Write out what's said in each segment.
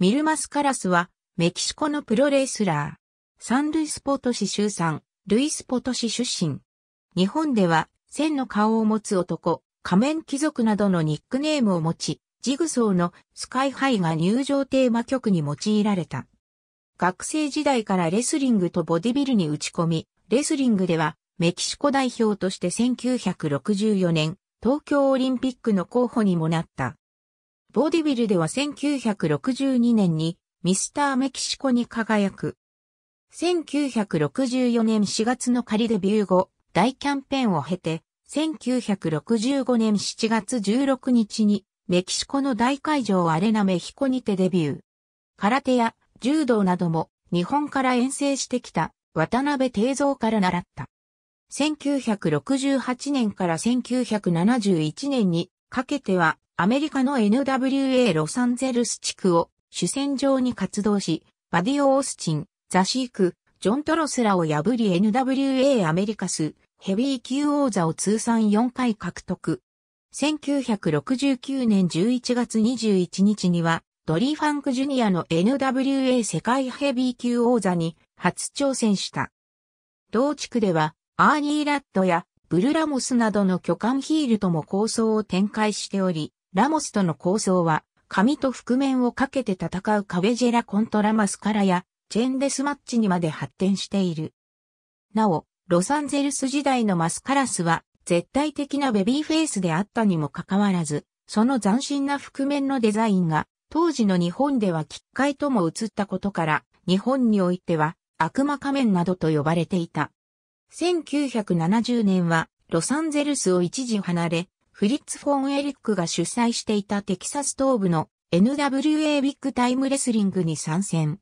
ミルマス・カラスは、メキシコのプロレスラー。サンルイスポトシ州産、ルイスポトシ出身。日本では、千の顔を持つ男、仮面貴族などのニックネームを持ち、ジグソーのスカイハイが入場テーマ曲に用いられた。学生時代からレスリングとボディビルに打ち込み、レスリングではメキシコ代表として1964年東京オリンピックの候補にもなった。ボーディビルでは1962年にミスターメキシコに輝く。1964年4月の仮デビュー後、大キャンペーンを経て、1965年7月16日にメキシコの大会場アレナメヒコにてデビュー。空手や柔道なども日本から遠征してきた渡辺定蔵から習った。1968年から1971年にかけてはアメリカの NWA ロサンゼルス地区を主戦場に活動し、バディ・オオースチン、ザ・シーク、ジョン・トロスらを破り NWA アメリカスヘビー級王座を通算4回獲得。1969年11月21日には、ドリー・ファンク・ジュニアの NWA 世界ヘビー級王座に初挑戦した。同地区では、アーニー・ラットやブル・ラモスなどの巨漢ヒールとも構想を展開しており、ラモスとの構想は、紙と覆面をかけて戦うカベジェラ・コントラ・マスカラや、チェンデスマッチにまで発展している。なお、ロサンゼルス時代のマスカラスは、絶対的なベビーフェイスであったにもかかわらず、その斬新な覆面のデザインが、当時の日本では奇怪とも映ったことから、日本においては、悪魔仮面などと呼ばれていた。1970年は、ロサンゼルスを一時離れ、フリッツ・フォン・エリックが主催していたテキサス東部の NWA ビッグタイムレスリングに参戦。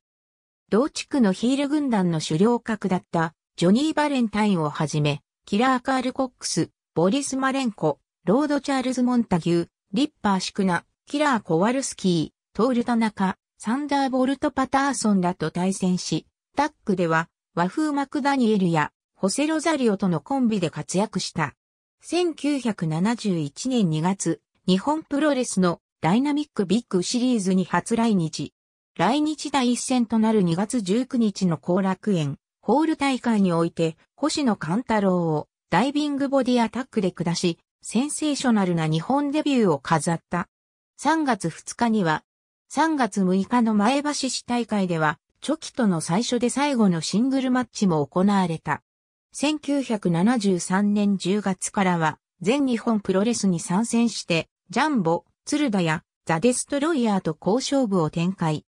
同地区のヒール軍団の狩猟格だったジョニー・バレンタインをはじめ、キラー・カール・コックス、ボリス・マレンコ、ロード・チャールズ・モンタギュー、リッパー・シクナ、キラー・コワルスキー、トール・タナカ、サンダーボルト・パターソンらと対戦し、タックでは和風マクダニエルやホセロザリオとのコンビで活躍した。1971年2月、日本プロレスのダイナミックビッグシリーズに初来日。来日第一戦となる2月19日の後楽園、ホール大会において、星野勘太郎をダイビングボディアタックで下し、センセーショナルな日本デビューを飾った。3月2日には、3月6日の前橋市大会では、チョキとの最初で最後のシングルマッチも行われた。1973年10月からは、全日本プロレスに参戦して、ジャンボ、鶴田や、ザ・デストロイヤーと交渉部を展開。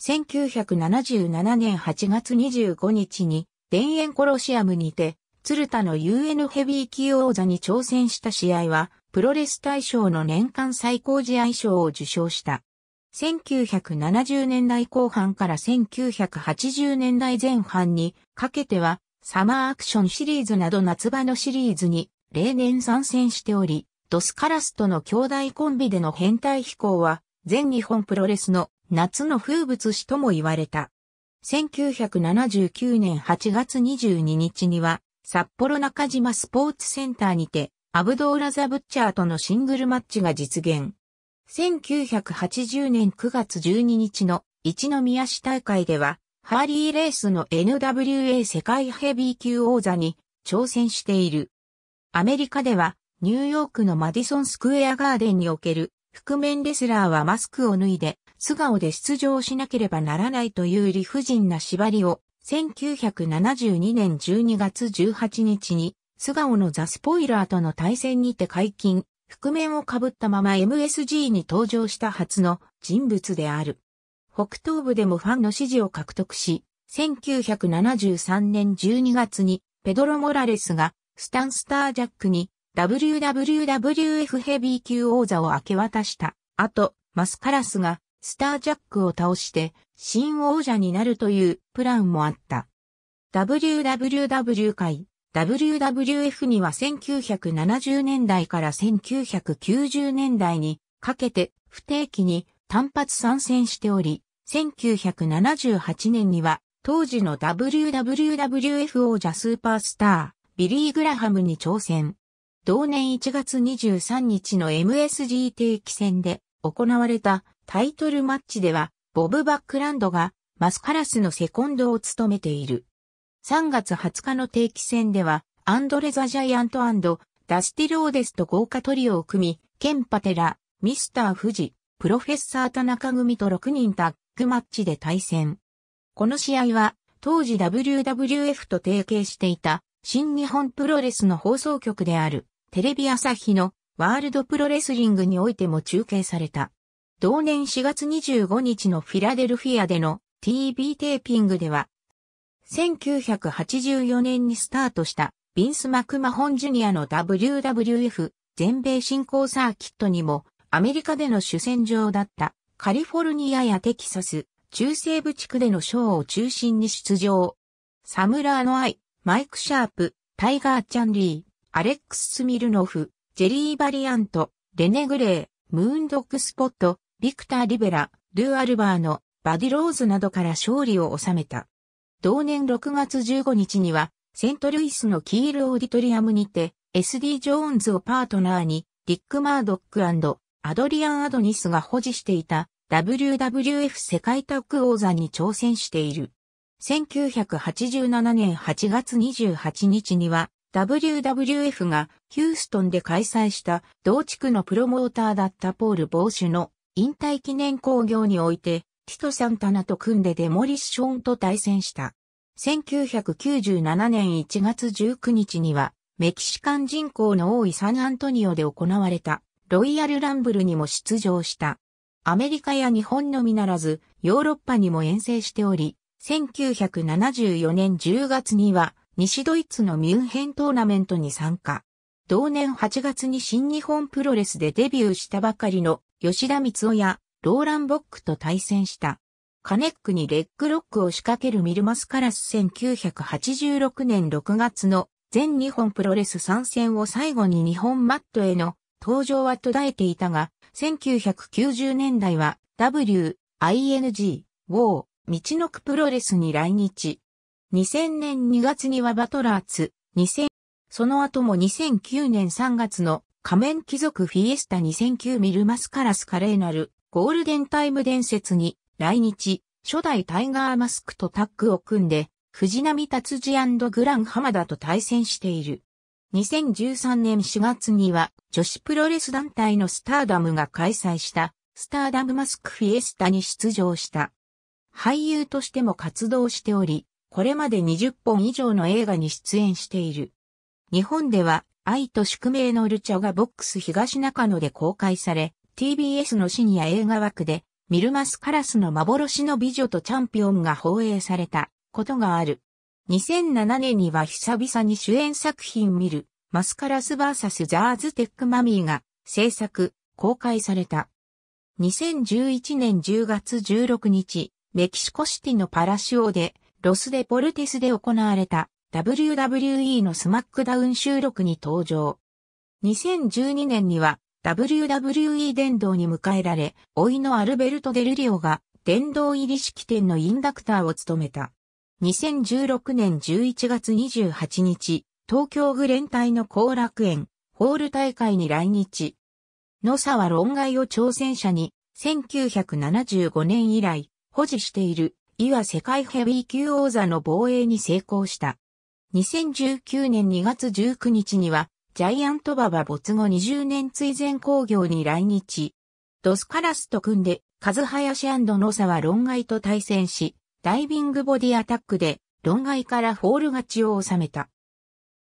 1977年8月25日に、田園コロシアムにて、鶴田の UN ヘビー級王座に挑戦した試合は、プロレス大賞の年間最高試合賞を受賞した。1970年代後半から1980年代前半にかけては、サマーアクションシリーズなど夏場のシリーズに例年参戦しており、ドスカラスとの兄弟コンビでの変態飛行は、全日本プロレスの夏の風物詩とも言われた。1979年8月22日には、札幌中島スポーツセンターにて、アブドーラ・ザ・ブッチャーとのシングルマッチが実現。1980年9月12日の一宮市大会では、ハーリーレースの NWA 世界ヘビー級王座に挑戦している。アメリカではニューヨークのマディソンスクエアガーデンにおける覆面レスラーはマスクを脱いで素顔で出場しなければならないという理不尽な縛りを1972年12月18日に素顔のザ・スポイラーとの対戦にて解禁、覆面をかぶったまま MSG に登場した初の人物である。北東部でもファンの支持を獲得し、1973年12月にペドロ・モラレスがスタンスタージャックに WWWF ヘビー級王座を明け渡した後、マスカラスがスタージャックを倒して新王者になるというプランもあった。WWW 会 WWF には1970年代から1990年代にかけて不定期に単発参戦しており、1978年には当時の WWWF 王者スーパースター、ビリー・グラハムに挑戦。同年1月23日の MSG 定期戦で行われたタイトルマッチでは、ボブ・バックランドがマスカラスのセコンドを務めている。3月20日の定期戦では、アンドレ・ザ・ジャイアントダスティ・ローデスと豪華トリオを組み、ケンパテラ、ミスター・フジ、プロフェッサー田中組と6人タッグマッチで対戦。この試合は、当時 WWF と提携していた、新日本プロレスの放送局である、テレビ朝日のワールドプロレスリングにおいても中継された。同年4月25日のフィラデルフィアでの TV テーピングでは、1984年にスタートしたビンス・マクマホンジュニアの WWF 全米振興サーキットにもアメリカでの主戦場だったカリフォルニアやテキサス、中西部地区でのショーを中心に出場。サムラーのアイ、マイク・シャープ、タイガー・チャンリー、アレックス・スミルノフ、ジェリー・バリアント、レネ・グレー、ムーンドック・スポット、ビクター・リベラ、ルー・アルバーノ、バディ・ローズなどから勝利を収めた。同年6月15日には、セントルイスのキール・オーディトリアムにて、SD・ ジョーンズをパートナーに、リック・マードックアドリアン・アドニスが保持していた WWF 世界タッグ王座に挑戦している。1987年8月28日には WWF がヒューストンで開催した同地区のプロモーターだったポール・ボーシュの引退記念興行においてティト・サンタナと組んでデモリッションと対戦した。1997年1月19日にはメキシカン人口の多いサンアントニオで行われたロイヤルランブルにも出場した。アメリカや日本のみならず、ヨーロッパにも遠征しており、1974年10月には、西ドイツのミュンヘントーナメントに参加。同年8月に新日本プロレスでデビューしたばかりの吉田光雄やローラン・ボックと対戦した。カネックにレッグロックを仕掛けるミルマスカラス1986年6月の全日本プロレス参戦を最後に日本マットへの登場は途絶えていたが、1990年代は W、ING、w o 道のくプロレスに来日。2000年2月にはバトラーツ、2000、その後も2009年3月の仮面貴族フィエスタ2009ミルマスカラスカレーナル、ゴールデンタイム伝説に来日、初代タイガーマスクとタッグを組んで、藤波達治グラン浜田と対戦している。2013年4月には女子プロレス団体のスターダムが開催したスターダムマスクフィエスタに出場した。俳優としても活動しており、これまで20本以上の映画に出演している。日本では愛と宿命のルチャがボックス東中野で公開され、TBS のシニア映画枠でミルマスカラスの幻の美女とチャンピオンが放映されたことがある。2007年には久々に主演作品見る、マスカラスバーサスザーズテックマミーが制作、公開された。2011年10月16日、メキシコシティのパラシオで、ロスデポルテスで行われた WWE のスマックダウン収録に登場。2012年には WWE 殿堂に迎えられ、老いのアルベルト・デルリオが殿堂入り式典のインダクターを務めた。2016年11月28日、東京グレン隊の後楽園、ホール大会に来日。野沢論外を挑戦者に、1975年以来、保持している、いわ世界ヘビー級王座の防衛に成功した。2019年2月19日には、ジャイアント馬場没後20年追善工業に来日。ドスカラスと組んで、カズハヤシ野沢論外と対戦し、ダイビングボディアタックで論外からフォール勝ちを収めた。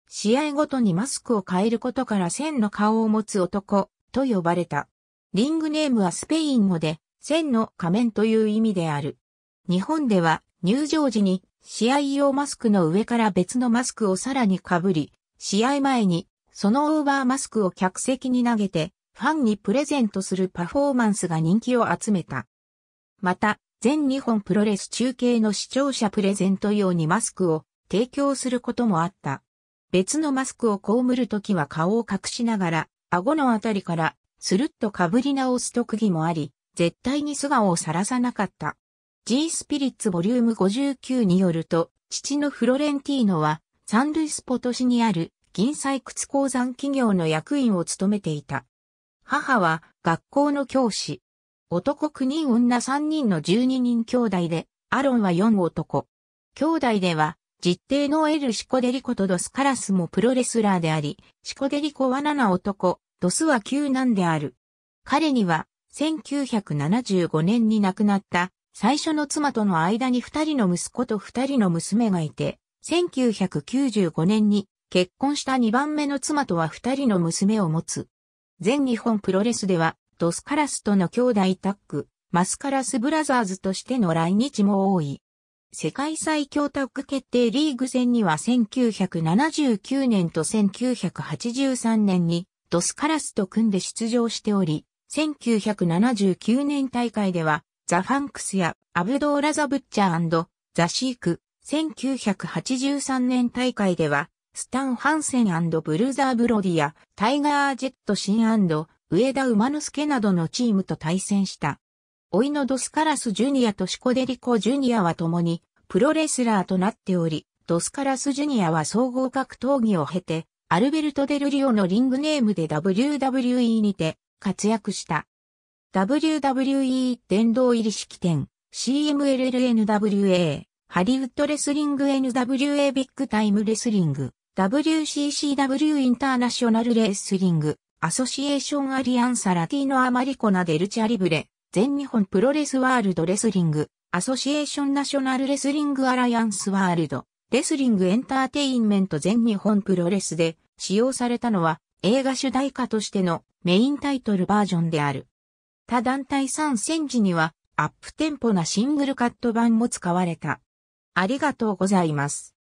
試合ごとにマスクを変えることから千の顔を持つ男と呼ばれた。リングネームはスペイン語で千の仮面という意味である。日本では入場時に試合用マスクの上から別のマスクをさらに被り、試合前にそのオーバーマスクを客席に投げてファンにプレゼントするパフォーマンスが人気を集めた。また、全日本プロレス中継の視聴者プレゼント用にマスクを提供することもあった。別のマスクを被るときは顔を隠しながら、顎のあたりからスルッと被り直す特技もあり、絶対に素顔を晒さなかった。G スピリッツボリューム59によると、父のフロレンティーノは、サンルイスポト市にある銀採掘鉱山企業の役員を務めていた。母は学校の教師、男9人女3人の12人兄弟で、アロンは4男。兄弟では、実弟のエル・シコデリコとドス・カラスもプロレスラーであり、シコデリコは7男、ドスは9男である。彼には、1975年に亡くなった最初の妻との間に2人の息子と2人の娘がいて、1995年に結婚した2番目の妻とは2人の娘を持つ。全日本プロレスではドスカラスとの兄弟タッグ、マスカラスブラザーズとしての来日も多い。世界最強タッグ決定リーグ戦には1979年と1983年にドスカラスと組んで出場しており、1979年大会ではザ・ファンクスやアブドーラ・ザ・ブッチャーザ・シーク、1983年大会ではスタン・ハンセンブルーザー・ブロディやタイガー・ジェット・シン上田馬之助などのチームと対戦した。老いのドスカラスジュニアとシコデリコジュニアは共にプロレスラーとなっており、ドスカラスジュニアは総合格闘技を経て、アルベルト・デルリオのリングネームで WWE にて活躍した。WWE 殿堂入り式典 CMLLNWA ハリウッドレスリング NWA ビッグタイムレスリング WCCW インターナショナルレスリングアソシエーションアリアンサラティノアマリコナデルチャリブレ、全日本プロレスワールドレスリング、アソシエーションナショナルレスリングアライアンスワールド、レスリングエンターテインメント全日本プロレスで使用されたのは映画主題歌としてのメインタイトルバージョンである。他団体参戦時にはアップテンポなシングルカット版も使われた。ありがとうございます。